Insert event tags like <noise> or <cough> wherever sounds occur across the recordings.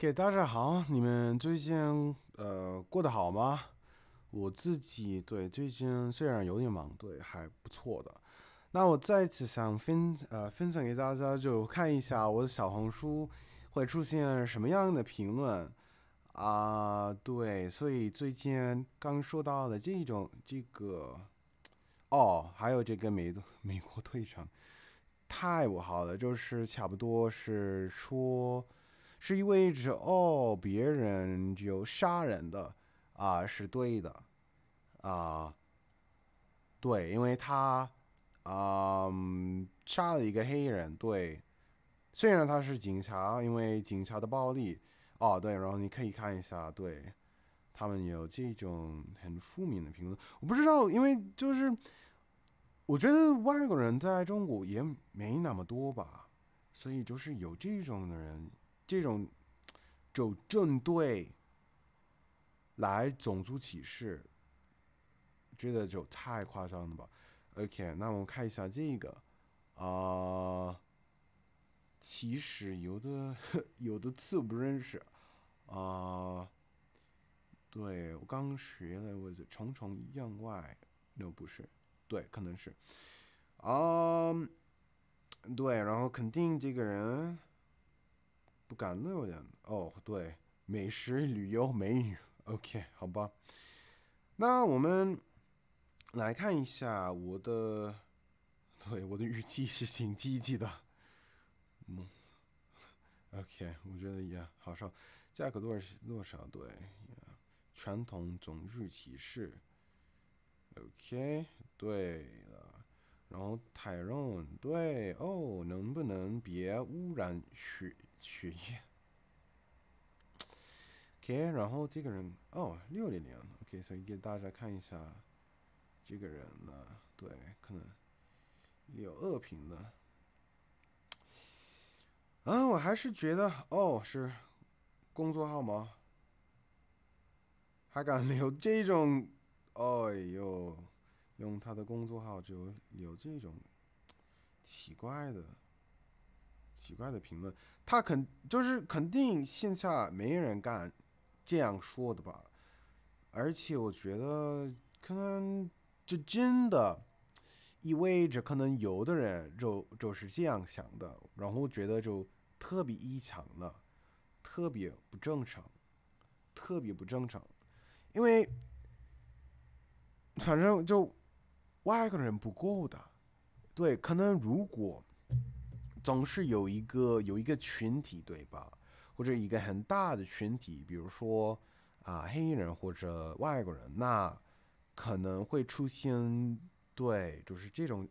给大家好，你们最近呃过得好吗？我自己对最近虽然有点忙，对还不错的。那我再次想分呃分享给大家，就看一下我的小红书会出现什么样的评论啊？对，所以最近刚说到的这种这个，哦，还有这个美美国队长太不好了，就是差不多是说。是意味着哦，别人就杀人的，啊是对的，啊，对，因为他，嗯，杀了一个黑人，对，虽然他是警察，因为警察的暴力，哦对，然后你可以看一下，对，他们有这种很负面的评论，我不知道，因为就是，我觉得外国人在中国也没那么多吧，所以就是有这种的人。这种走正对来种族歧视，觉得就太夸张了吧？OK，那我们看一下这个啊，其实有的 <laughs> 有的字我不认识啊，对我刚学的，我重重样外，那不是，对，可能是，啊，对，然后肯定这个人。不敢露脸哦，对，美食、旅游、美女，OK，好吧。那我们来看一下我的，对，我的预气是挺积极的。嗯，OK，我觉得也好上，价格多少多少？对，传统总日期是 OK，对了，然后泰润对哦，能不能别污染水？血液，OK，然后这个人哦，六零零，OK，所以给大家看一下，这个人呢，对，可能有恶评的。啊，我还是觉得哦，是工作号吗？还敢留这种，哎呦，用他的工作号就留这种奇怪的。奇怪的评论，他肯就是肯定线下没人敢这样说的吧？而且我觉得可能就真的意味着可能有的人就就是这样想的，然后觉得就特别异常的，特别不正常，特别不正常，因为反正就外国人不够的，对，可能如果。总是有一个有一个群体，对吧？或者一个很大的群体，比如说啊，黑人或者外国人，那可能会出现对，就是这种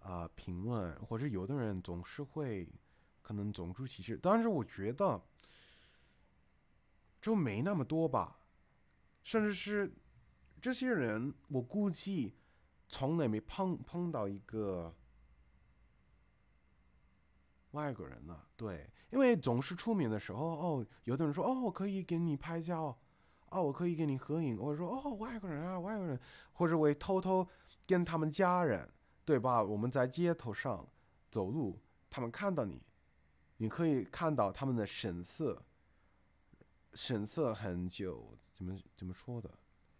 啊评论，或者有的人总是会可能总出歧视。但是我觉得就没那么多吧，甚至是这些人，我估计从来没碰碰到一个。外国人呢？对，因为总是出名的时候，哦，有的人说，哦，我可以给你拍照，哦，我可以给你合影，或者说，哦，外国人啊，外国人，或者我偷偷跟他们家人，对吧？我们在街头上走路，他们看到你，你可以看到他们的神色，神色很久，怎么怎么说的？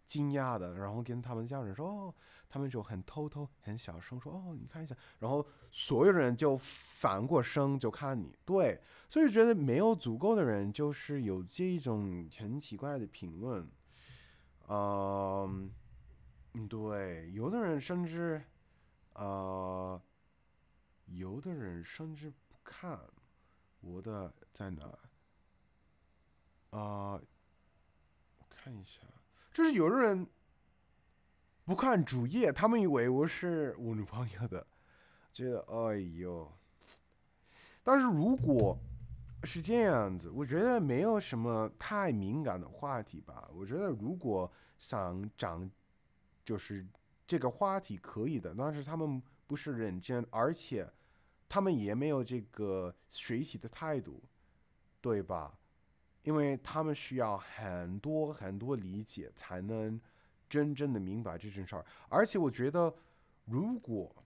惊讶的，然后跟他们家人说哦，他们就很偷偷、很小声说哦，你看一下，然后所有人就反过身就看你。对，所以觉得没有足够的人，就是有这一种很奇怪的评论。嗯，嗯，对，有的人甚至啊，有的人甚至不看我的在哪啊，我看一下。就是有的人不看主页，他们以为我是我女朋友的，觉得哎呦。但是如果是这样子，我觉得没有什么太敏感的话题吧。我觉得如果想讲，就是这个话题可以的。但是他们不是认真，而且他们也没有这个学习的态度，对吧？因为他们需要很多很多理解，才能真正的明白这件事儿。而且，我觉得，如果。